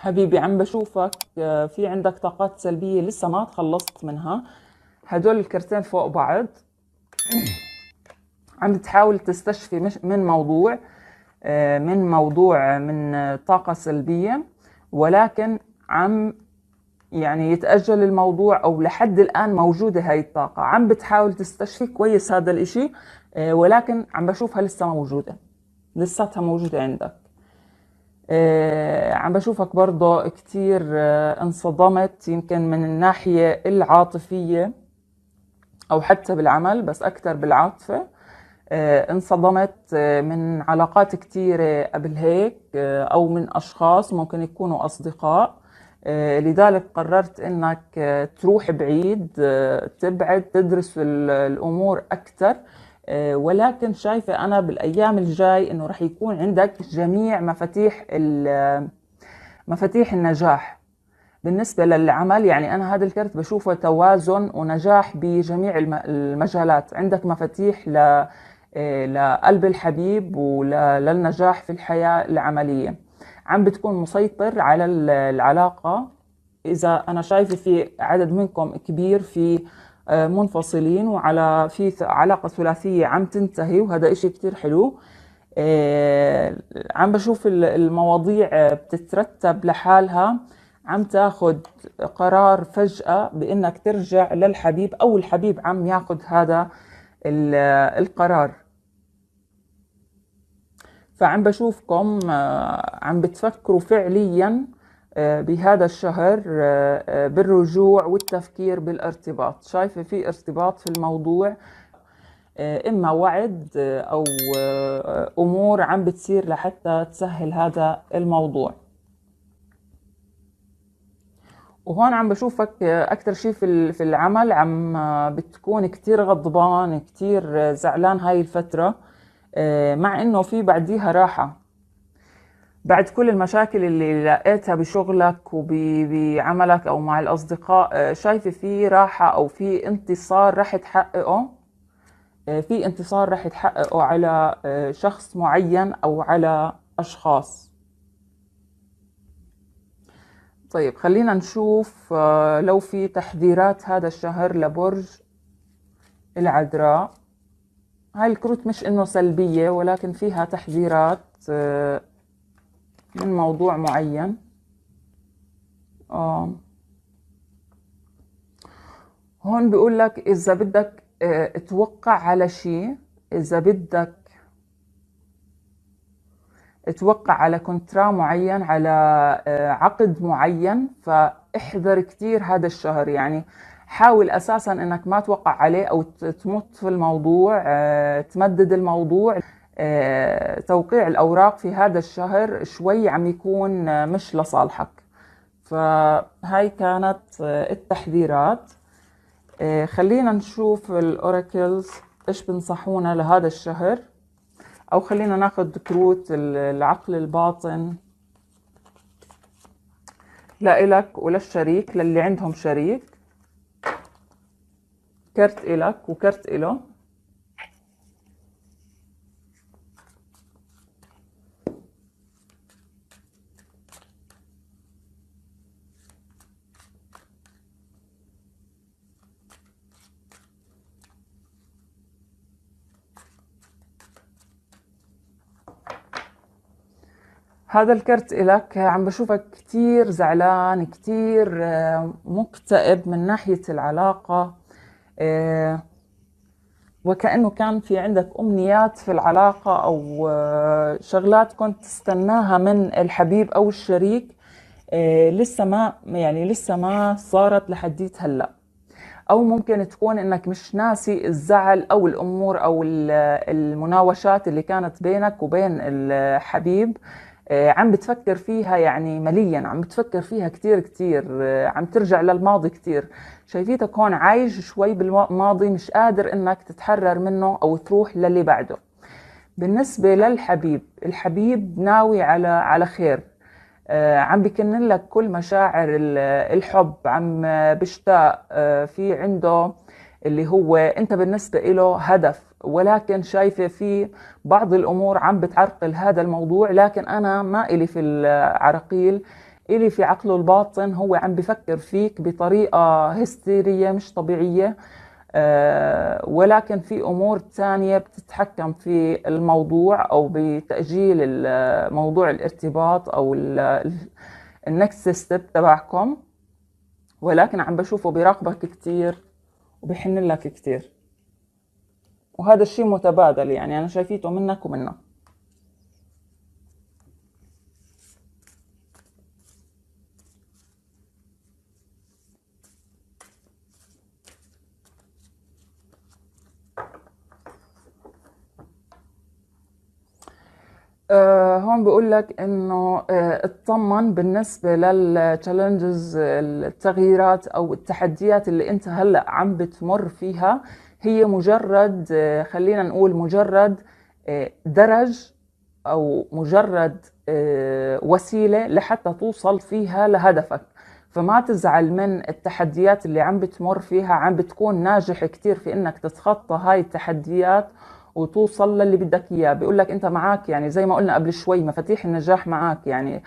حبيبي عم بشوفك آه، في عندك طاقات سلبية لسه ما تخلصت منها هدول الكرتين فوق بعض عم تحاول تستشفي من موضوع آه، من موضوع من طاقة سلبية ولكن عم يعني يتأجل الموضوع أو لحد الآن موجودة هاي الطاقة عم بتحاول تستشفي كويس هذا الإشي آه، ولكن عم بشوفها لسه موجودة لساتها موجودة عندك آه، عم بشوفك برضه كتير آه، انصدمت يمكن من الناحية العاطفية أو حتى بالعمل بس أكتر بالعاطفة آه، انصدمت من علاقات كتيرة قبل هيك أو من أشخاص ممكن يكونوا أصدقاء لذلك قررت انك تروح بعيد تبعد تدرس الامور أكتر آه، ولكن شايفة أنا بالأيام الجاي أنه رح يكون عندك جميع مفاتيح آه، مفاتيح النجاح بالنسبة للعمل يعني أنا هذا الكرت بشوفه توازن ونجاح بجميع المجالات عندك مفاتيح ل آه، لقلب الحبيب وللنجاح في الحياة العملية عم بتكون مسيطر على العلاقة إذا أنا شايفة في عدد منكم كبير في آه، منفصلين وعلى في علاقه ثلاثيه عم تنتهي وهذا إشي كتير حلو آه، عم بشوف المواضيع بتترتب لحالها عم تاخذ قرار فجأة بإنك ترجع للحبيب أو الحبيب عم ياخذ هذا القرار فعم بشوفكم آه، عم بتفكروا فعلياً بهذا الشهر آه، آه، بالرجوع والتفكير بالارتباط شايفة في ارتباط في الموضوع آه، إما وعد أو أمور عم بتصير لحتى تسهل هذا الموضوع وهون عم بشوفك أكثر شيء في العمل عم بتكون كتير غضبان كتير زعلان هاي الفترة مع إنه في بعديها راحة بعد كل المشاكل اللي لقيتها بشغلك وبعملك او مع الاصدقاء آه، شايفه في راحه او في انتصار رح تحققه آه، في انتصار رح تحققه على آه، شخص معين او على اشخاص طيب خلينا نشوف لو في تحذيرات هذا الشهر لبرج العذراء هاي الكروت مش انه سلبية ولكن فيها تحذيرات من موضوع معين آه. هون بيقول لك إذا بدك اه توقع على شيء إذا بدك توقع على كونترا معين على آه، عقد معين فاحذر كثير هذا الشهر يعني حاول اساسا انك ما توقع عليه او تمط في الموضوع آه، تمدد الموضوع آه، توقيع الأوراق في هذا الشهر شوي عم يكون آه، مش لصالحك فهاي كانت آه، التحذيرات خلينا نشوف الأوراكلز إيش بنصحونا لهذا الشهر أو خلينا ناخد كروت العقل الباطن لا إلك ولا الشريك للي عندهم شريك كرت إلك وكرت إله هذا الكرت إلك عم بشوفك كتير زعلان كتير آه، مكتئب من ناحية العلاقة آه، وكأنه كان في عندك أمنيات في العلاقة أو آه، شغلات كنت تستناها من الحبيب أو الشريك لسه ما يعني لسه ما صارت لحديت هلأ أو ممكن تكون إنك مش ناسي الزعل أو الأمور أو المناوشات اللي كانت بينك وبين الحبيب آه، عم بتفكر فيها يعني مليا عم بتفكر فيها كتير كتير آه، عم ترجع للماضي كتير شايفيتك هون عايش شوي بالماضي مش قادر انك تتحرر منه او تروح للي بعده بالنسبة للحبيب الحبيب ناوي على على خير آه، عم بكن لك كل مشاعر الحب عم بشتاق في عنده اللي هو انت بالنسبة له هدف ولكن شايفة في بعض الأمور عم بتعرقل هذا الموضوع لكن أنا ما إلي في العراقيل إلي في عقله الباطن هو عم بفكر فيك بطريقة هستيرية مش طبيعية آه، ولكن في أمور تانية بتتحكم في الموضوع أو بتأجيل موضوع الارتباط أو النكست ستيب تبعكم ولكن عم بشوفه بيراقبك كتير وبحن لك كتير وهذا الشيء متبادل يعني أنا شايفيته منك ومنه آه، هون بقول لك انه آه، اطمن بالنسبه للتشالنجز التغييرات او التحديات اللي انت هلا عم بتمر فيها هي مجرد آه، خلينا نقول مجرد آه، درج او مجرد آه، وسيله لحتى توصل فيها لهدفك فما تزعل من التحديات اللي عم بتمر فيها عم بتكون ناجح كتير في انك تتخطى هاي التحديات وتوصل للي بدك اياه بيقول لك انت معك يعني زي ما قلنا قبل شوي مفاتيح النجاح معك يعني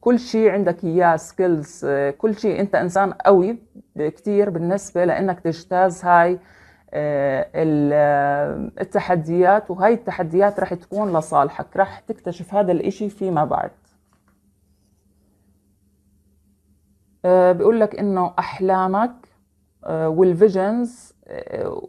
كل شيء عندك اياه سكيلز كل شيء انت انسان قوي كتير بالنسبه لانك تجتاز هاي آه، آه، التحديات وهي التحديات رح تكون لصالحك رح تكتشف هذا الإشي فيما بعد آه، بيقول لك إنه أحلامك والفيجنز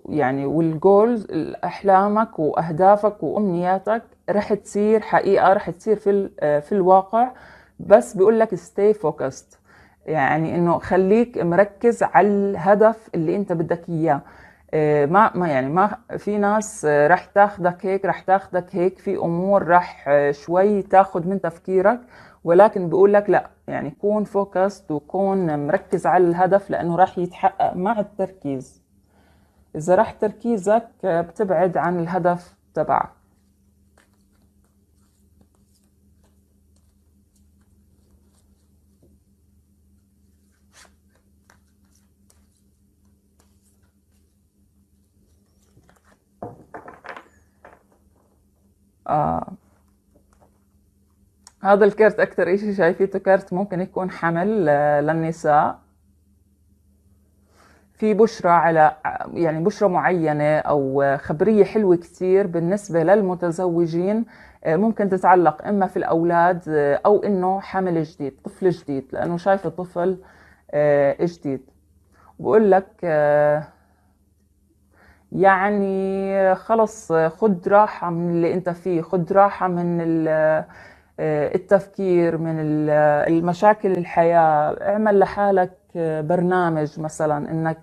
يعني والجولز أحلامك وأهدافك وأمنياتك رح تصير حقيقة رح تصير في, في الواقع بس بيقول لك stay focused يعني انه خليك مركز على الهدف اللي انت بدك اياه آه، ما ما يعني ما في ناس آه، رح تاخدك هيك رح تاخدك هيك في امور رح آه، شوي تاخد من تفكيرك ولكن بقول لك لا يعني كون فوكست وكون مركز على الهدف لانه رح يتحقق مع التركيز اذا رح تركيزك بتبعد عن الهدف تبعك آه هذا الكرت أكثر إشي شايفيته كرت ممكن يكون حمل آه، للنساء في بشرة على يعني بشرة معينة أو خبرية حلوة كثير بالنسبة للمتزوجين آه، ممكن تتعلق إما في الأولاد آه، أو إنه حمل جديد طفل جديد لأنه شايفة طفل جديد بقول لك يعني خلص خد راحة من اللي انت فيه خد راحة من آه، التفكير من المشاكل الحياة اعمل لحالك آه، برنامج مثلا انك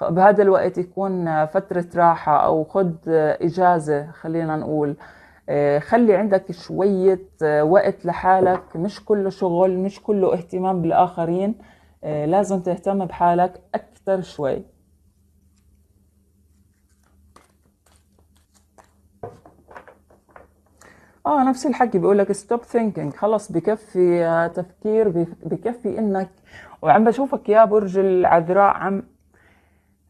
بهذا الوقت يكون فترة راحة او خد آه، اجازة خلينا نقول خلي عندك شوية وقت لحالك مش كله شغل مش كله اهتمام بالاخرين لازم تهتم بحالك اكثر شوي اه نفس الحكي بيقول لك ستوب ثينكينج خلص بكفي آه، تفكير بكفي انك وعم بشوفك يا برج العذراء عم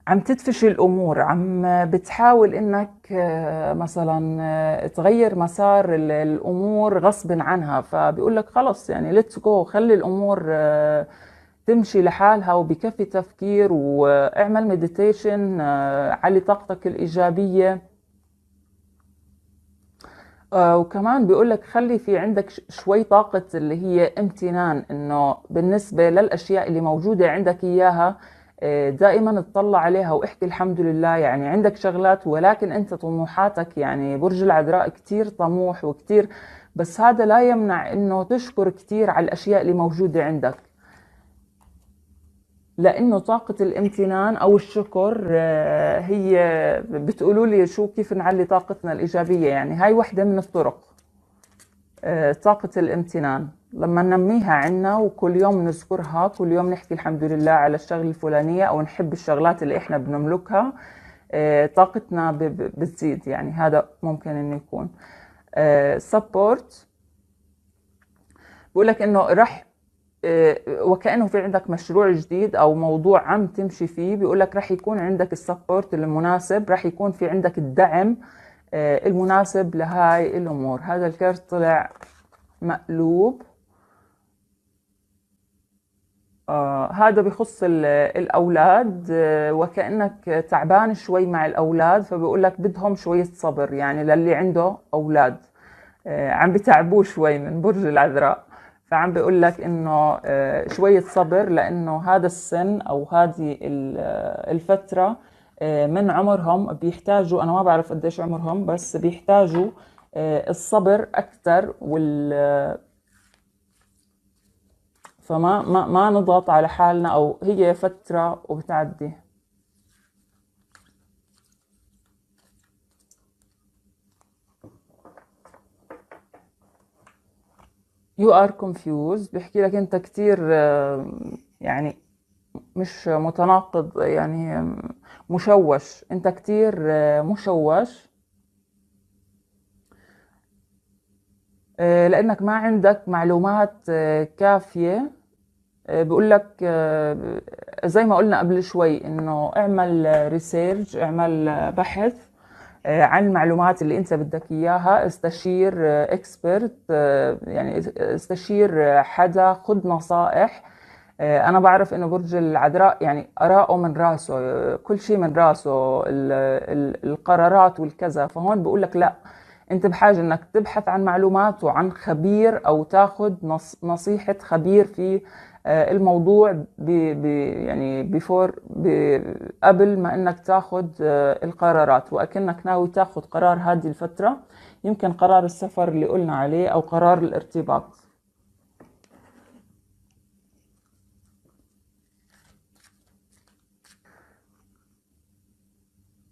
عم تدفش الامور عم بتحاول انك آه، مثلا آه، تغير مسار الامور غصب عنها فبيقول لك خلص يعني ليتس جو خلي الامور تمشي لحالها وبكفي تفكير واعمل مديتيشن علي طاقتك الايجابيه آه، وكمان بيقول لك خلي في عندك شوي طاقة اللي هي امتنان انه بالنسبة للاشياء اللي موجودة عندك اياها آه، دائما اطلع عليها واحكي الحمد لله يعني عندك شغلات ولكن انت طموحاتك يعني برج العذراء كتير طموح وكتير بس هذا لا يمنع انه تشكر كتير على الاشياء اللي موجودة عندك لانه طاقه الامتنان او الشكر آه، هي بتقولوا لي شو كيف نعلي طاقتنا الايجابيه يعني هاي وحده من الطرق آه، طاقه الامتنان لما ننميها عنا وكل يوم نذكرها كل يوم نحكي الحمد لله على الشغله الفلانيه او نحب الشغلات اللي احنا بنملكها آه، طاقتنا بتزيد يعني هذا ممكن انه يكون سبورت بقول لك انه رح وكانه في عندك مشروع جديد او موضوع عم تمشي فيه بيقول لك رح يكون عندك السبورت المناسب رح يكون في عندك الدعم آه، المناسب لهاي الامور هذا الكرت طلع مقلوب آه هذا بخص الأولاد آه وكأنك تعبان شوي مع الأولاد فبقول لك بدهم شوية صبر يعني للي عنده أولاد آه عم بتعبوه شوي من برج العذراء فعم بقول لك انه آه، شويه صبر لانه هذا السن او هذه آه، الفتره آه، من عمرهم بيحتاجوا انا ما بعرف قديش عمرهم بس بيحتاجوا الصبر اكثر وال فما ما ما نضغط على حالنا او هي فتره وبتعدي you are confused بيحكي لك انت كتير آه، يعني مش متناقض يعني مشوش انت كتير آه، مشوش آه، لانك ما عندك معلومات كافيه بقول لك زي ما قلنا قبل شوي انه اعمل ريسيرش اعمل بحث آه، عن المعلومات اللي انت بدك اياها استشير اكسبرت آه، آه، يعني استشير حدا خذ نصائح انا بعرف انه برج العذراء يعني اراءه من راسه كل شيء من راسه القرارات والكذا فهون بقول لك لا انت بحاجه انك تبحث عن معلومات وعن خبير او تاخذ نصيحه خبير في آه، الموضوع بي بي يعني بفور بي قبل ما انك تاخذ آه، القرارات واكنك ناوي تاخذ قرار هذه الفتره يمكن قرار السفر اللي قلنا عليه او قرار الارتباط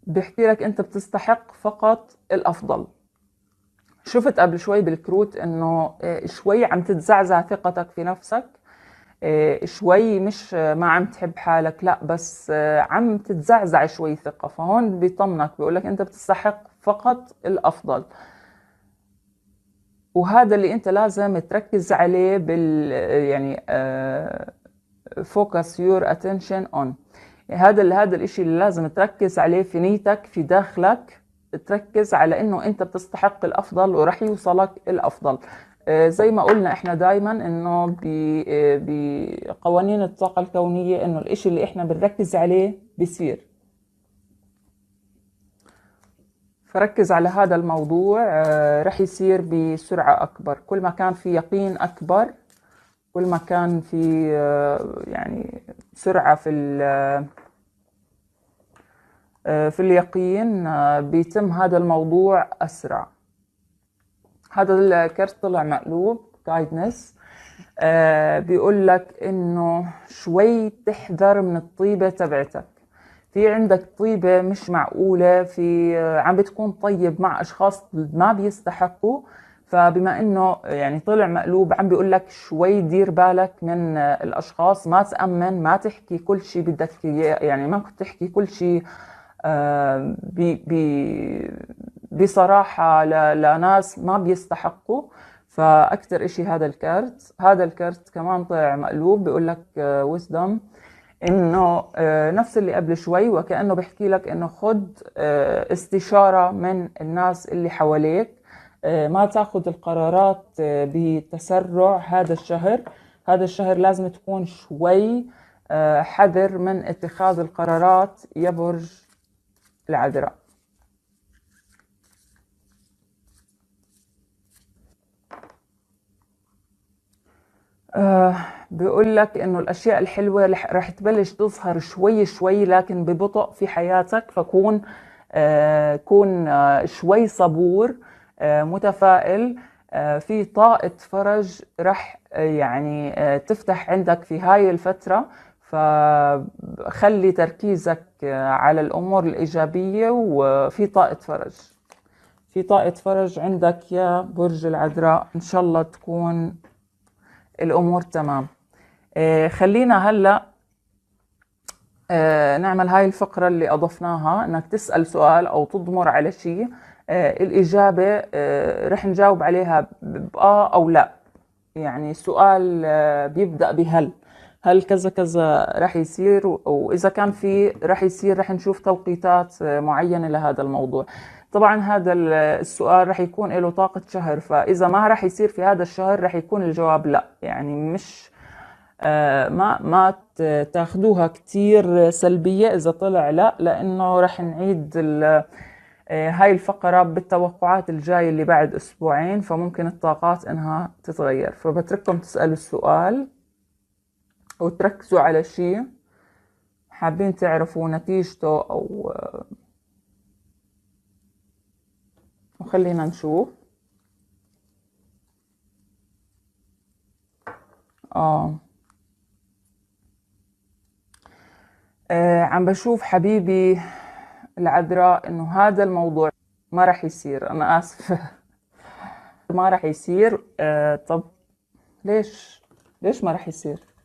بيحكي لك انت بتستحق فقط الافضل شفت قبل شوي بالكروت انه آه، شوي عم تتزعزع ثقتك في نفسك آه، شوي مش آه، ما عم تحب حالك لا بس آه، عم تتزعزع شوي ثقة فهون بيطمنك بيقولك أنت بتستحق فقط الأفضل وهذا اللي أنت لازم تركز عليه بال يعني فوكس يور اتنشن اون هذا هذا الشيء اللي لازم تركز عليه في نيتك في داخلك تركز على انه انت بتستحق الافضل ورح يوصلك الافضل آه، زي ما قلنا احنا دايما انه بقوانين آه، الطاقة الكونية انه الاشي اللي احنا بنركز عليه بصير فركز على هذا الموضوع آه، رح يصير بسرعة أكبر كل ما كان في يقين أكبر كل ما كان في يعني سرعة في في اليقين بيتم هذا الموضوع أسرع هذا الكرت طلع مقلوب جايدنس آه بيقول لك انه شوي تحذر من الطيبة تبعتك في عندك طيبة مش معقولة في آه، عم بتكون طيب مع اشخاص ما بيستحقوا فبما انه يعني طلع مقلوب عم بيقول لك شوي دير بالك من آه، الاشخاص ما تامن ما تحكي كل شيء بدك يعني ما تحكي كل شيء آه، بصراحة لناس ما بيستحقوا فأكثر إشي هذا الكارت هذا الكارت كمان طلع مقلوب بيقول لك وزدم آه، إنه آه، نفس اللي قبل شوي وكأنه بيحكي لك إنه خد استشارة من الناس اللي حواليك ما تاخذ القرارات بتسرع هذا الشهر هذا الشهر لازم تكون شوي حذر من اتخاذ القرارات يبرج العذراء آه بيقول لك انه الاشياء الحلوه رح تبلش تظهر شوي شوي لكن ببطء في حياتك فكون آه كون آه شوي صبور آه متفائل آه في طاقه فرج رح آه، يعني آه تفتح عندك في هاي الفتره فخلي تركيزك على الامور الايجابيه وفي طاقه فرج في طاقه فرج عندك يا برج العذراء ان شاء الله تكون الامور تمام إيه، خلينا هلا إيه، نعمل هاي الفقرة اللي أضفناها أنك تسأل سؤال أو تضمر على شيء إيه، الإجابة رح نجاوب عليها بآه أو لا يعني سؤال بيبدأ بهل هل كذا كذا رح يصير واذا كان في رح يصير رح نشوف توقيتات معينه لهذا الموضوع طبعا هذا السؤال رح يكون له طاقه شهر فاذا ما رح يصير في هذا الشهر رح يكون الجواب لا يعني مش آه، ما ما تاخذوها كثير سلبيه اذا طلع لا لانه رح نعيد آه، هاي الفقرة بالتوقعات الجاية اللي بعد أسبوعين فممكن الطاقات إنها تتغير فبترككم تسألوا السؤال أو تركزوا على شي حابين تعرفوا نتيجته أو آه، وخلينا نشوف آه. آه عم بشوف حبيبي العذراء إنه هذا الموضوع ما رح يصير أنا آسفة ما رح يصير آه طب ليش ليش ما رح يصير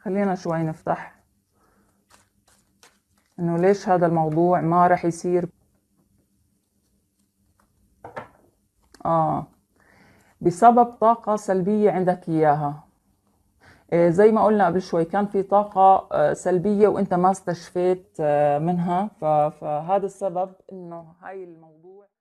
خلينا شوي نفتح انه ليش هذا الموضوع ما رح يصير اه بسبب طاقة سلبية عندك اياها إيه، زي ما قلنا قبل شوي كان في طاقة آه، سلبية وانت ما استشفيت آه، منها فهذا السبب انه هاي الموضوع